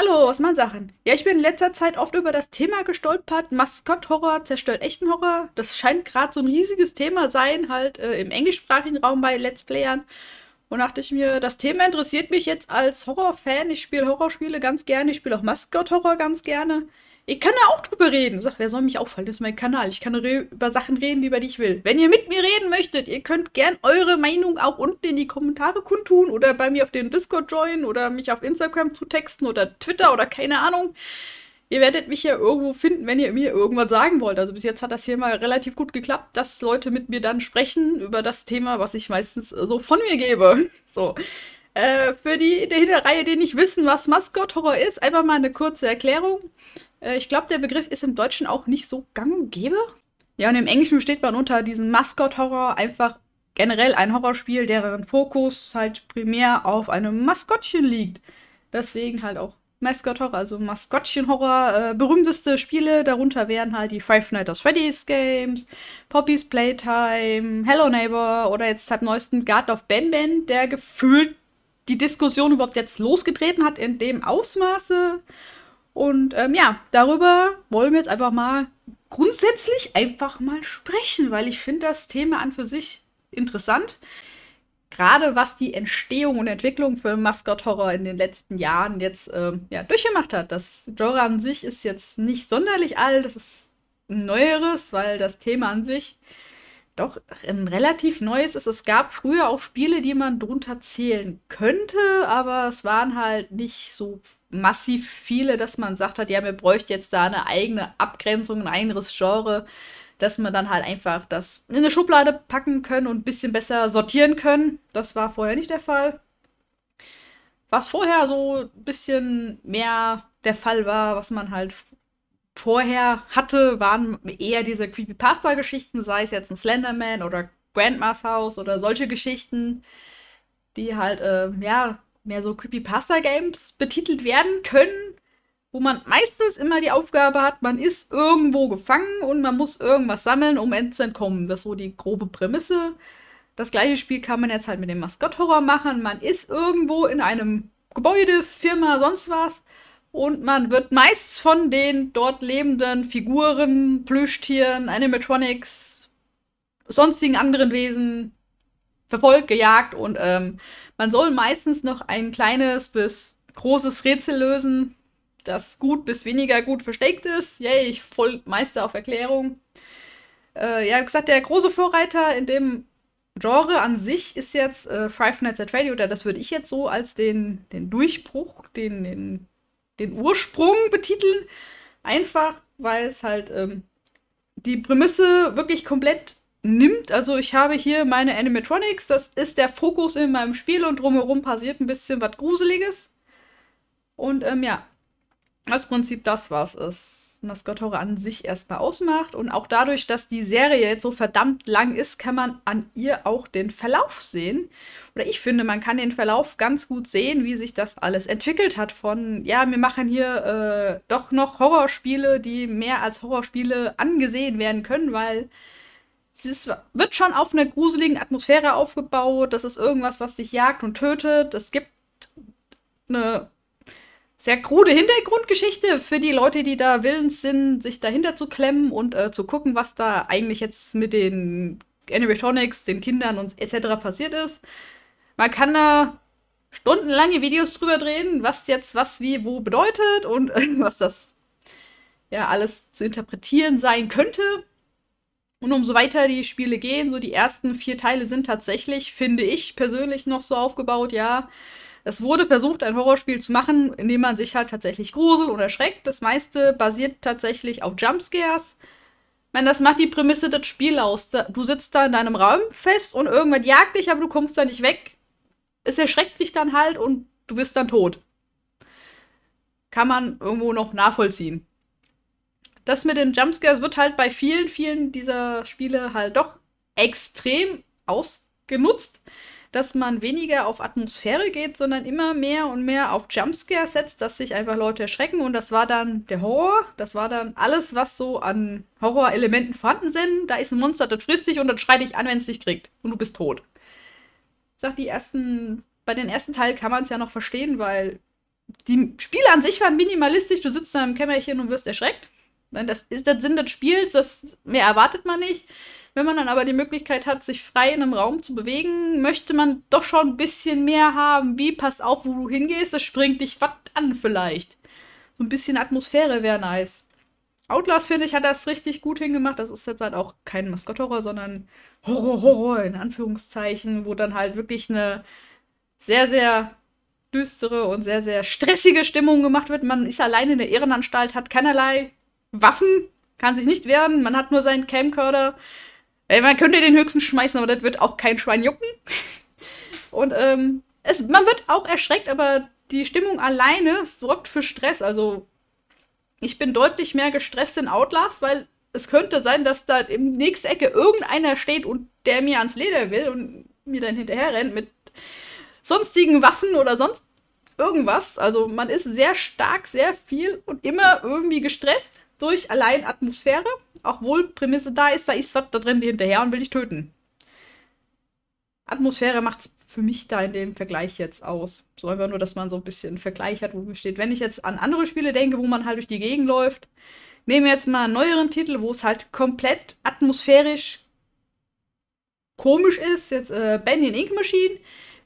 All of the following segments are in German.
Hallo, was machen Sachen? Ja, ich bin in letzter Zeit oft über das Thema gestolpert. Maskott-Horror zerstört echten Horror. Das scheint gerade so ein riesiges Thema sein, halt äh, im englischsprachigen Raum bei Let's Playern. Und dachte ich mir, das Thema interessiert mich jetzt als Horror-Fan. Ich spiele Horrorspiele ganz gerne, ich spiele auch Maskott-Horror ganz gerne. Ich kann da auch drüber reden. Sag, wer soll mich auffallen? Das ist mein Kanal. Ich kann über Sachen reden, über die ich will. Wenn ihr mit mir reden möchtet, ihr könnt gern eure Meinung auch unten in die Kommentare kundtun oder bei mir auf den Discord joinen oder mich auf Instagram zu texten oder Twitter oder keine Ahnung. Ihr werdet mich ja irgendwo finden, wenn ihr mir irgendwas sagen wollt. Also bis jetzt hat das hier mal relativ gut geklappt, dass Leute mit mir dann sprechen über das Thema, was ich meistens äh, so von mir gebe. So. Äh, für die in der Hinterreihe, die nicht wissen, was Mascot Horror ist, einfach mal eine kurze Erklärung. Äh, ich glaube, der Begriff ist im Deutschen auch nicht so gang und gäbe. Ja, und im Englischen besteht man unter diesem Mascot-Horror einfach generell ein Horrorspiel, deren Fokus halt primär auf einem Maskottchen liegt. Deswegen halt auch Mascot-Horror, also Maskottchen-Horror. Äh, berühmteste Spiele darunter wären halt die Five Nights at Freddy's Games, Poppy's Playtime, Hello Neighbor oder jetzt seit neuestem Garden of Ben Ben, der gefühlt die Diskussion überhaupt jetzt losgetreten hat in dem Ausmaße. Und ähm, ja, darüber wollen wir jetzt einfach mal grundsätzlich einfach mal sprechen, weil ich finde das Thema an für sich interessant. Gerade was die Entstehung und Entwicklung für Maskott-Horror in den letzten Jahren jetzt ähm, ja, durchgemacht hat. Das Genre an sich ist jetzt nicht sonderlich alt, das ist ein neueres, weil das Thema an sich doch ein relativ neues ist. Es gab früher auch Spiele, die man drunter zählen könnte, aber es waren halt nicht so massiv viele, dass man sagt hat, ja, wir bräuchten jetzt da eine eigene Abgrenzung, ein eigenes Genre, dass man dann halt einfach das in eine Schublade packen können und ein bisschen besser sortieren können. Das war vorher nicht der Fall. Was vorher so ein bisschen mehr der Fall war, was man halt vorher hatte, waren eher diese Creepypasta-Geschichten, sei es jetzt ein Slenderman oder Grandma's House oder solche Geschichten, die halt, äh, ja, mehr so Creepypasta-Games betitelt werden können, wo man meistens immer die Aufgabe hat, man ist irgendwo gefangen und man muss irgendwas sammeln, um zu entkommen. Das ist so die grobe Prämisse. Das gleiche Spiel kann man jetzt halt mit dem Maskott-Horror machen. Man ist irgendwo in einem Gebäude, Firma, sonst was. Und man wird meist von den dort lebenden Figuren, Plüschtieren, Animatronics, sonstigen anderen Wesen verfolgt, gejagt und ähm, man soll meistens noch ein kleines bis großes Rätsel lösen, das gut bis weniger gut versteckt ist. Yay, ich voll Meister auf Erklärung. Äh, ja, wie gesagt, der große Vorreiter in dem Genre an sich ist jetzt äh, Five Nights at Freddy oder das würde ich jetzt so als den, den Durchbruch, den, den, den Ursprung betiteln. Einfach, weil es halt ähm, die Prämisse wirklich komplett nimmt. Also ich habe hier meine Animatronics, das ist der Fokus in meinem Spiel und drumherum passiert ein bisschen was Gruseliges. Und ähm, ja, das Prinzip das, was es Mascot Horror an sich erstmal ausmacht. Und auch dadurch, dass die Serie jetzt so verdammt lang ist, kann man an ihr auch den Verlauf sehen. Oder ich finde, man kann den Verlauf ganz gut sehen, wie sich das alles entwickelt hat. Von, ja, wir machen hier äh, doch noch Horrorspiele, die mehr als Horrorspiele angesehen werden können, weil es wird schon auf einer gruseligen Atmosphäre aufgebaut. Das ist irgendwas, was dich jagt und tötet. Es gibt eine sehr krude Hintergrundgeschichte für die Leute, die da willens sind, sich dahinter zu klemmen und äh, zu gucken, was da eigentlich jetzt mit den Animatronics, den Kindern und etc. passiert ist. Man kann da stundenlange Videos drüber drehen, was jetzt was wie wo bedeutet und äh, was das ja alles zu interpretieren sein könnte. Und umso weiter die Spiele gehen, so die ersten vier Teile sind tatsächlich, finde ich persönlich noch so aufgebaut, ja. Es wurde versucht, ein Horrorspiel zu machen, in dem man sich halt tatsächlich gruselt und erschreckt. Das meiste basiert tatsächlich auf Jumpscares. Ich meine, das macht die Prämisse des Spiels aus. Du sitzt da in deinem Raum fest und irgendwann jagt dich, aber du kommst da nicht weg. Es erschreckt dich dann halt und du bist dann tot. Kann man irgendwo noch nachvollziehen das mit den Jumpscares wird halt bei vielen, vielen dieser Spiele halt doch extrem ausgenutzt, dass man weniger auf Atmosphäre geht, sondern immer mehr und mehr auf Jumpscares setzt, dass sich einfach Leute erschrecken. Und das war dann der Horror, das war dann alles, was so an Horrorelementen vorhanden sind. Da ist ein Monster, das frisst dich und dann schreit dich an, wenn es dich kriegt. Und du bist tot. Ich sag, die ersten, bei den ersten Teilen kann man es ja noch verstehen, weil die Spiele an sich waren minimalistisch. Du sitzt da im Kämmerchen und wirst erschreckt. Ne, das ist der Sinn des Spiels, das mehr erwartet man nicht. Wenn man dann aber die Möglichkeit hat, sich frei in einem Raum zu bewegen, möchte man doch schon ein bisschen mehr haben. Wie, passt auf, wo du hingehst, das springt dich was an vielleicht. So ein bisschen Atmosphäre wäre nice. Outlast, finde ich, hat das richtig gut hingemacht. Das ist jetzt halt auch kein Maskott-Horror, sondern Horror-Horror in Anführungszeichen, wo dann halt wirklich eine sehr, sehr düstere und sehr, sehr stressige Stimmung gemacht wird. Man ist allein in der Ehrenanstalt, hat keinerlei Waffen, kann sich nicht wehren, man hat nur seinen Camcorder. Man könnte den höchsten schmeißen, aber das wird auch kein Schwein jucken. Und ähm, es, man wird auch erschreckt, aber die Stimmung alleine sorgt für Stress. Also ich bin deutlich mehr gestresst in Outlast, weil es könnte sein, dass da im nächsten Ecke irgendeiner steht und der mir ans Leder will und mir dann hinterher rennt mit sonstigen Waffen oder sonst irgendwas. Also man ist sehr stark, sehr viel und immer irgendwie gestresst durch allein Atmosphäre, obwohl Prämisse da ist, da ist was da drin hinterher und will dich töten. Atmosphäre macht es für mich da in dem Vergleich jetzt aus. So einfach nur, dass man so ein bisschen einen Vergleich hat, wo man steht. Wenn ich jetzt an andere Spiele denke, wo man halt durch die Gegend läuft, nehmen wir jetzt mal einen neueren Titel, wo es halt komplett atmosphärisch komisch ist, jetzt äh, Benny in Ink Machine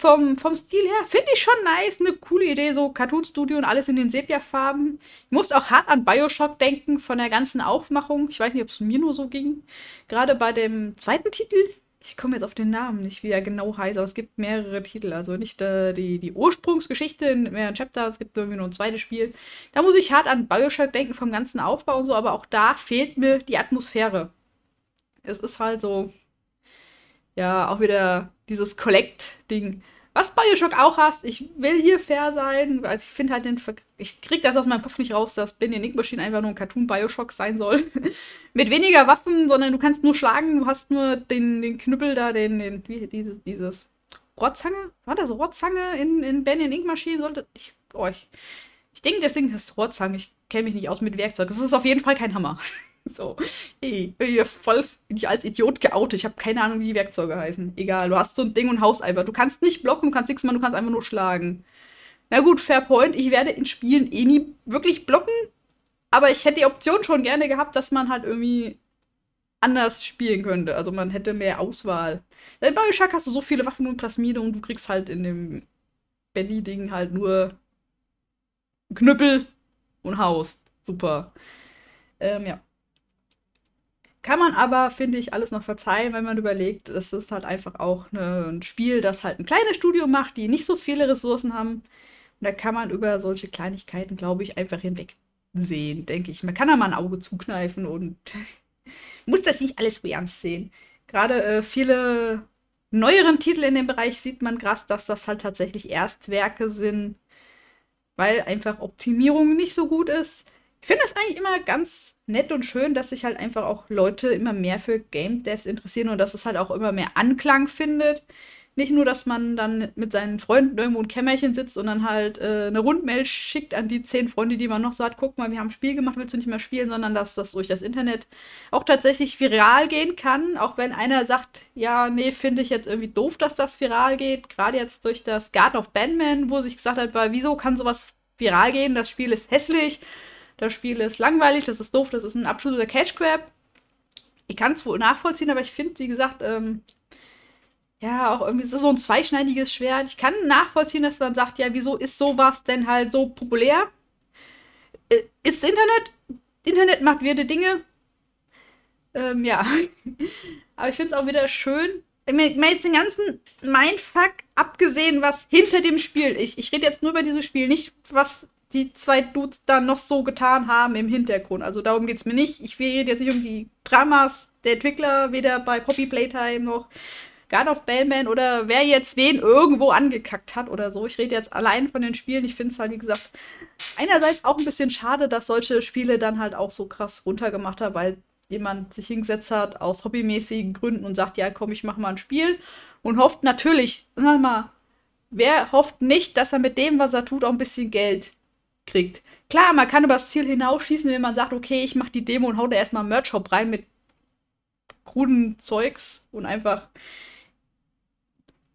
vom, vom Stil her finde ich schon nice, eine coole Idee, so Cartoon-Studio und alles in den Sepia-Farben. Ich muss auch hart an Bioshock denken von der ganzen Aufmachung. Ich weiß nicht, ob es mir nur so ging. Gerade bei dem zweiten Titel, ich komme jetzt auf den Namen nicht, wie er genau heißt, aber es gibt mehrere Titel. Also nicht äh, die, die Ursprungsgeschichte in mehreren Chapters, es gibt irgendwie nur ein zweites Spiel. Da muss ich hart an Bioshock denken vom ganzen Aufbau und so, aber auch da fehlt mir die Atmosphäre. Es ist halt so, ja, auch wieder dieses Collect-Ding. Was Bioshock auch hast, ich will hier fair sein, weil ich finde halt den. Ver ich krieg das aus meinem Kopf nicht raus, dass Benny Nick Machine einfach nur ein Cartoon Bioshock sein soll. Mit weniger Waffen, sondern du kannst nur schlagen, du hast nur den, den Knüppel da, den, den wie, dieses, dieses Rotzange? War das Rotzange in, in Ben in Ink Machine? Sollte ich euch. Oh, ich, ich denke, deswegen ist Rotzange. Ich kenne mich nicht aus mit Werkzeug. Es ist auf jeden Fall kein Hammer. So, ey, bin ich voll, bin ich als Idiot geoutet. Ich habe keine Ahnung, wie die Werkzeuge heißen. Egal, du hast so ein Ding und haust einfach. Du kannst nicht blocken, du kannst nichts machen, du kannst einfach nur schlagen. Na gut, fair point. Ich werde in Spielen eh nie wirklich blocken. Aber ich hätte die Option schon gerne gehabt, dass man halt irgendwie anders spielen könnte. Also man hätte mehr Auswahl. Denn bei Bioshock hast du so viele Waffen und Plasmide und du kriegst halt in dem Benny-Ding halt nur Knüppel und Haus. Super. Ähm, ja. Kann man aber, finde ich, alles noch verzeihen, wenn man überlegt, es ist halt einfach auch ne, ein Spiel, das halt ein kleines Studio macht, die nicht so viele Ressourcen haben. Und da kann man über solche Kleinigkeiten, glaube ich, einfach hinwegsehen, denke ich. Man kann da mal ein Auge zukneifen und muss das nicht alles so ernst sehen. Gerade äh, viele neueren Titel in dem Bereich sieht man krass, dass das halt tatsächlich Erstwerke sind, weil einfach Optimierung nicht so gut ist. Ich finde es eigentlich immer ganz nett und schön, dass sich halt einfach auch Leute immer mehr für Game Devs interessieren und dass es halt auch immer mehr Anklang findet. Nicht nur, dass man dann mit seinen Freunden irgendwo ein Kämmerchen sitzt und dann halt äh, eine Rundmail schickt an die zehn Freunde, die man noch so hat, guck mal, wir haben ein Spiel gemacht, willst du nicht mehr spielen, sondern dass das durch das Internet auch tatsächlich viral gehen kann, auch wenn einer sagt, ja, nee, finde ich jetzt irgendwie doof, dass das viral geht, gerade jetzt durch das Guard of Batman, wo sich gesagt hat, wieso kann sowas viral gehen, das Spiel ist hässlich das Spiel ist langweilig, das ist doof, das ist ein absoluter Cash Grab. Ich kann es wohl nachvollziehen, aber ich finde, wie gesagt, ähm, ja, auch irgendwie ist so ein zweischneidiges Schwert. Ich kann nachvollziehen, dass man sagt, ja, wieso ist sowas denn halt so populär? Äh, ist Internet? Internet macht wirde Dinge. Ähm, ja. Aber ich finde es auch wieder schön. Mir, mir jetzt den ganzen Mindfuck abgesehen, was hinter dem Spiel. Ich, ich rede jetzt nur über dieses Spiel, nicht was die zwei Dudes dann noch so getan haben im Hintergrund. Also darum geht es mir nicht. Ich rede jetzt nicht um die Dramas der Entwickler, weder bei Poppy Playtime noch Guard of Bellman oder wer jetzt wen irgendwo angekackt hat oder so. Ich rede jetzt allein von den Spielen. Ich finde es halt, wie gesagt, einerseits auch ein bisschen schade, dass solche Spiele dann halt auch so krass runtergemacht haben, weil jemand sich hingesetzt hat aus hobbymäßigen Gründen und sagt, ja komm, ich mache mal ein Spiel und hofft natürlich, sag mal, wer hofft nicht, dass er mit dem, was er tut, auch ein bisschen Geld kriegt. Klar, man kann über das Ziel hinausschießen, wenn man sagt, okay, ich mache die Demo und hau da erstmal einen Merch-Shop rein mit kruden Zeugs und einfach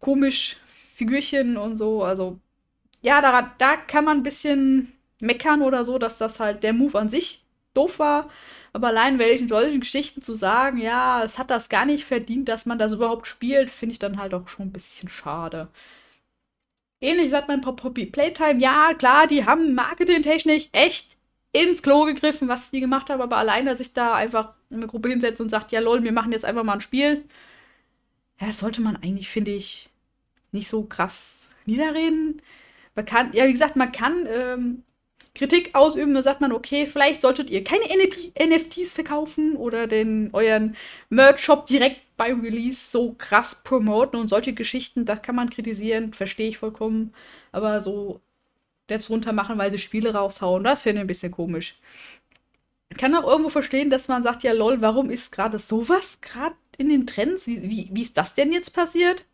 komisch Figürchen und so. Also, ja, da, da kann man ein bisschen meckern oder so, dass das halt der Move an sich doof war. Aber allein welchen solchen Geschichten zu sagen, ja, es hat das gar nicht verdient, dass man das überhaupt spielt, finde ich dann halt auch schon ein bisschen schade ähnlich sagt mein Poppy Playtime, ja, klar, die haben marketingtechnisch echt ins Klo gegriffen, was die gemacht haben, aber alleine, dass ich da einfach eine Gruppe hinsetze und sagt, ja lol, wir machen jetzt einfach mal ein Spiel. Ja, das sollte man eigentlich, finde ich, nicht so krass niederreden. Man kann, ja, wie gesagt, man kann ähm, Kritik ausüben, da sagt man, okay, vielleicht solltet ihr keine NFTs verkaufen oder den euren Merch-Shop direkt beim Release so krass promoten und solche Geschichten, das kann man kritisieren, verstehe ich vollkommen. Aber so Devs machen, weil sie Spiele raushauen, das finde ich ein bisschen komisch. Ich kann auch irgendwo verstehen, dass man sagt, ja lol, warum ist gerade sowas gerade in den Trends? Wie, wie, wie ist das denn jetzt passiert?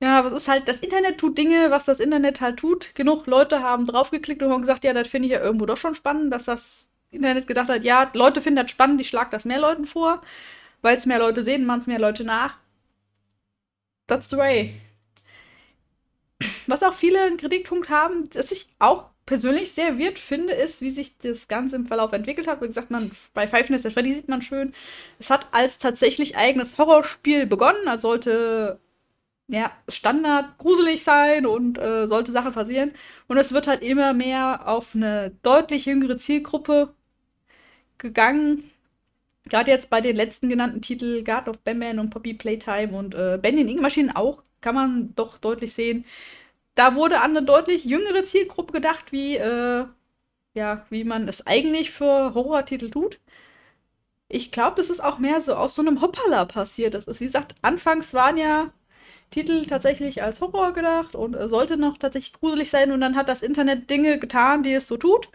Ja, aber es ist halt, das Internet tut Dinge, was das Internet halt tut. Genug Leute haben draufgeklickt und haben gesagt, ja, das finde ich ja irgendwo doch schon spannend, dass das Internet gedacht hat, ja, Leute finden das spannend, ich schlage das mehr Leuten vor, weil es mehr Leute sehen, machen es mehr Leute nach. That's the way. Was auch viele einen Kritikpunkt haben, dass ich auch persönlich sehr weird finde, ist, wie sich das Ganze im Verlauf entwickelt hat. Wie gesagt, man, bei Five Nights at Freddy sieht man schön, es hat als tatsächlich eigenes Horrorspiel begonnen. Also sollte ja, Standard gruselig sein und äh, sollte Sachen passieren. Und es wird halt immer mehr auf eine deutlich jüngere Zielgruppe gegangen. Gerade jetzt bei den letzten genannten Titeln, Guard of Batman und Poppy Playtime und äh, Benjamin Maschinen auch, kann man doch deutlich sehen. Da wurde an eine deutlich jüngere Zielgruppe gedacht, wie, äh, ja, wie man es eigentlich für Horrortitel tut. Ich glaube, das ist auch mehr so aus so einem Hoppala passiert. Das ist, wie gesagt, anfangs waren ja Titel tatsächlich als Horror gedacht und äh, sollte noch tatsächlich gruselig sein. Und dann hat das Internet Dinge getan, die es so tut.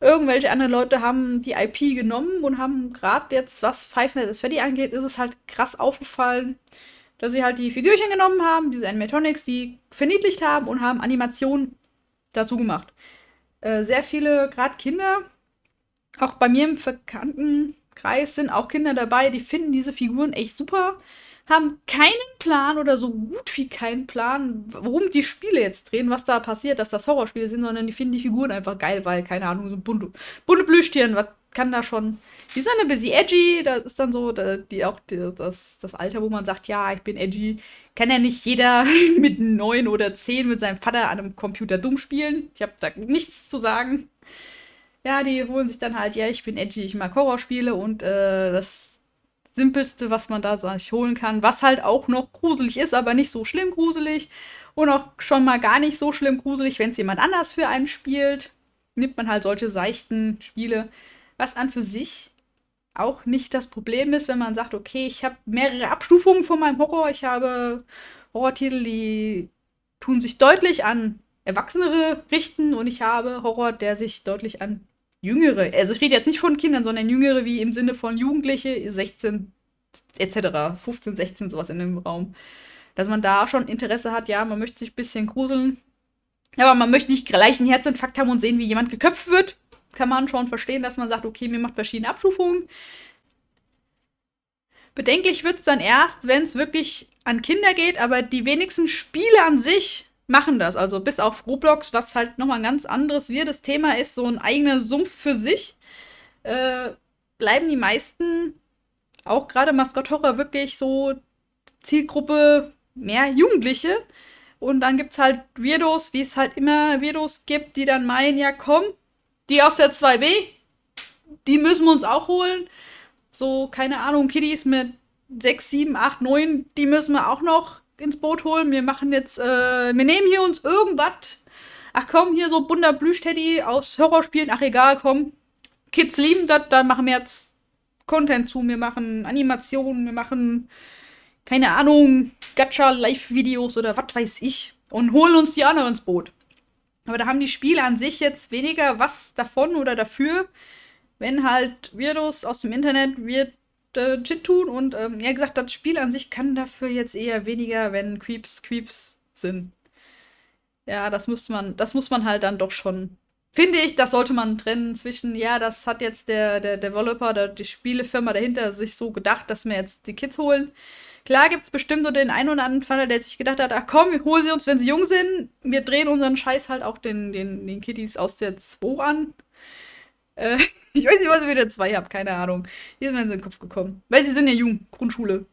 Irgendwelche anderen Leute haben die IP genommen und haben gerade jetzt, was Five Nights at Freddy angeht, ist es halt krass aufgefallen, dass sie halt die Figürchen genommen haben, diese Animatronics, die verniedlicht haben und haben Animationen dazu gemacht. Äh, sehr viele, gerade Kinder, auch bei mir im Bekanntenkreis sind auch Kinder dabei, die finden diese Figuren echt super haben keinen Plan oder so gut wie keinen Plan, worum die Spiele jetzt drehen, was da passiert, dass das Horrorspiele sind, sondern die finden die Figuren einfach geil, weil, keine Ahnung, so bunte, bunte Blüschtieren, was kann da schon. Die sind ein bisschen edgy, das ist dann so, die auch die, das, das Alter, wo man sagt, ja, ich bin edgy, kann ja nicht jeder mit neun oder zehn mit seinem Vater an einem Computer dumm spielen. Ich habe da nichts zu sagen. Ja, die holen sich dann halt, ja, ich bin edgy, ich mag Horrorspiele und äh, das Simpelste, was man da sich holen kann, was halt auch noch gruselig ist, aber nicht so schlimm gruselig und auch schon mal gar nicht so schlimm gruselig, wenn es jemand anders für einen spielt. Nimmt man halt solche seichten Spiele, was an für sich auch nicht das Problem ist, wenn man sagt, okay, ich habe mehrere Abstufungen von meinem Horror. Ich habe Horrortitel, die tun sich deutlich an Erwachsenere richten und ich habe Horror, der sich deutlich an Jüngere, also ich rede jetzt nicht von Kindern, sondern Jüngere wie im Sinne von Jugendliche, 16 etc., 15, 16, sowas in dem Raum. Dass man da schon Interesse hat, ja, man möchte sich ein bisschen gruseln, aber man möchte nicht gleich einen Herzinfarkt haben und sehen, wie jemand geköpft wird. Kann man schon verstehen, dass man sagt, okay, mir macht verschiedene Abstufungen. Bedenklich wird es dann erst, wenn es wirklich an Kinder geht, aber die wenigsten Spiele an sich machen das. Also bis auf Roblox, was halt nochmal ein ganz anderes wirdes Thema ist, so ein eigener Sumpf für sich, äh, bleiben die meisten, auch gerade Maskott Horror, wirklich so Zielgruppe mehr Jugendliche. Und dann gibt es halt Weirdos, wie es halt immer Weirdos gibt, die dann meinen, ja komm, die aus der 2B, die müssen wir uns auch holen. So, keine Ahnung, Kiddies mit 6, 7, 8, 9, die müssen wir auch noch ins Boot holen. Wir machen jetzt, äh, wir nehmen hier uns irgendwas. Ach komm, hier so bunter Plüschteddy aus Horrorspielen. Ach egal, komm. Kids lieben das, da machen wir jetzt Content zu. Wir machen Animationen, wir machen, keine Ahnung, Gacha-Live-Videos oder was weiß ich. Und holen uns die anderen ins Boot. Aber da haben die Spiele an sich jetzt weniger was davon oder dafür, wenn halt Virus aus dem Internet wird äh, Shit tun. Und ähm, ja, gesagt, das Spiel an sich kann dafür jetzt eher weniger, wenn Creeps Creeps sind. Ja, das muss man, das muss man halt dann doch schon. Finde ich, das sollte man trennen zwischen, ja, das hat jetzt der, der Developer oder die Spielefirma dahinter sich so gedacht, dass wir jetzt die Kids holen. Klar gibt es bestimmt so den einen oder anderen Fall, der sich gedacht hat, ach komm, wir holen sie uns, wenn sie jung sind. Wir drehen unseren Scheiß halt auch den, den, den Kiddies aus der 2 an. Äh, ich weiß nicht, was ich wieder zwei habe, keine Ahnung. Hier ist mir in den Kopf gekommen. Weil sie sind ja jung, Grundschule.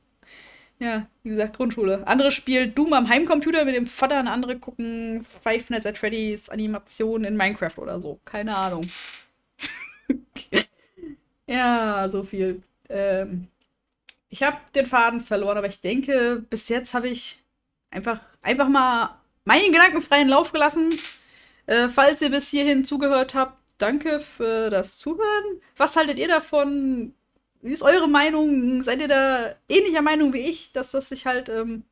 Ja, wie gesagt, Grundschule. Andere spielt Doom am Heimcomputer mit dem Vater und andere gucken Five Nights at Freddy's Animationen in Minecraft oder so. Keine Ahnung. ja, so viel. Ähm, ich habe den Faden verloren, aber ich denke, bis jetzt habe ich einfach, einfach mal meinen Gedanken freien Lauf gelassen. Äh, falls ihr bis hierhin zugehört habt, danke für das Zuhören. Was haltet ihr davon? Wie ist eure Meinung? Seid ihr da ähnlicher Meinung wie ich, dass das sich halt ähm,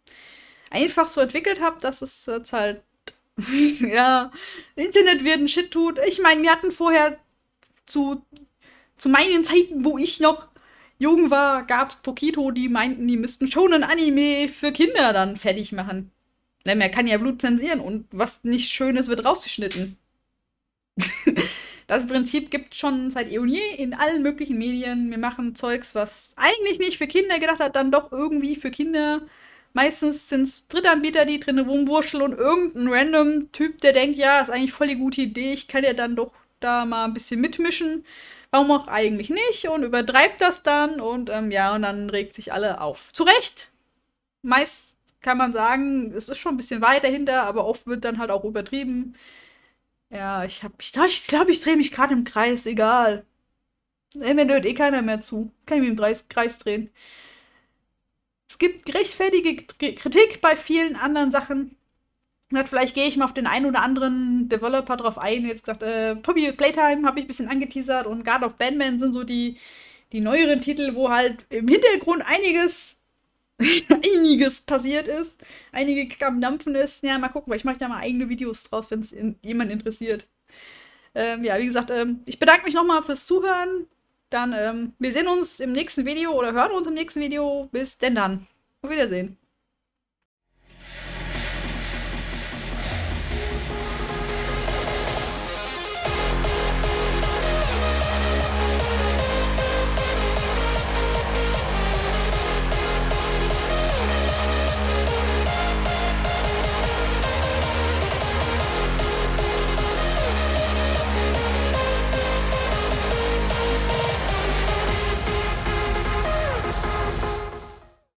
einfach so entwickelt hat, dass es jetzt halt, ja, Internet wird ein Shit tut. Ich meine, wir hatten vorher zu, zu meinen Zeiten, wo ich noch jung war, gab es Pokito, die meinten, die müssten schon ein Anime für Kinder dann fertig machen. Denn ne, man kann ja Blut zensieren und was nicht Schönes wird rausgeschnitten. Das Prinzip gibt es schon seit Eonie eh in allen möglichen Medien. Wir machen Zeugs, was eigentlich nicht für Kinder gedacht hat, dann doch irgendwie für Kinder. Meistens sind es Drittanbieter, die drin rumwurscheln und irgendein random Typ, der denkt, ja, ist eigentlich voll die gute Idee, ich kann ja dann doch da mal ein bisschen mitmischen. Warum auch eigentlich nicht? Und übertreibt das dann und ähm, ja, und dann regt sich alle auf. Zu Recht. Meist kann man sagen, es ist schon ein bisschen weit dahinter, aber oft wird dann halt auch übertrieben. Ja, ich hab. Ich glaube, ich, glaub, ich drehe mich gerade im Kreis, egal. Mir hört eh keiner mehr zu. Kann ich mich im Kreis drehen. Es gibt gerechtfertige Kritik bei vielen anderen Sachen. Vielleicht gehe ich mal auf den einen oder anderen Developer drauf ein. Jetzt gesagt, äh, Poppy Playtime habe ich ein bisschen angeteasert und Guard of Batman sind so die, die neueren Titel, wo halt im Hintergrund einiges einiges passiert ist, einige Kack am Dampfen ist. Ja, mal gucken, weil ich mache da mal eigene Videos draus, wenn es in, jemand interessiert. Ähm, ja, wie gesagt, ähm, ich bedanke mich nochmal fürs Zuhören. Dann, ähm, wir sehen uns im nächsten Video oder hören uns im nächsten Video. Bis denn dann. Auf Wiedersehen.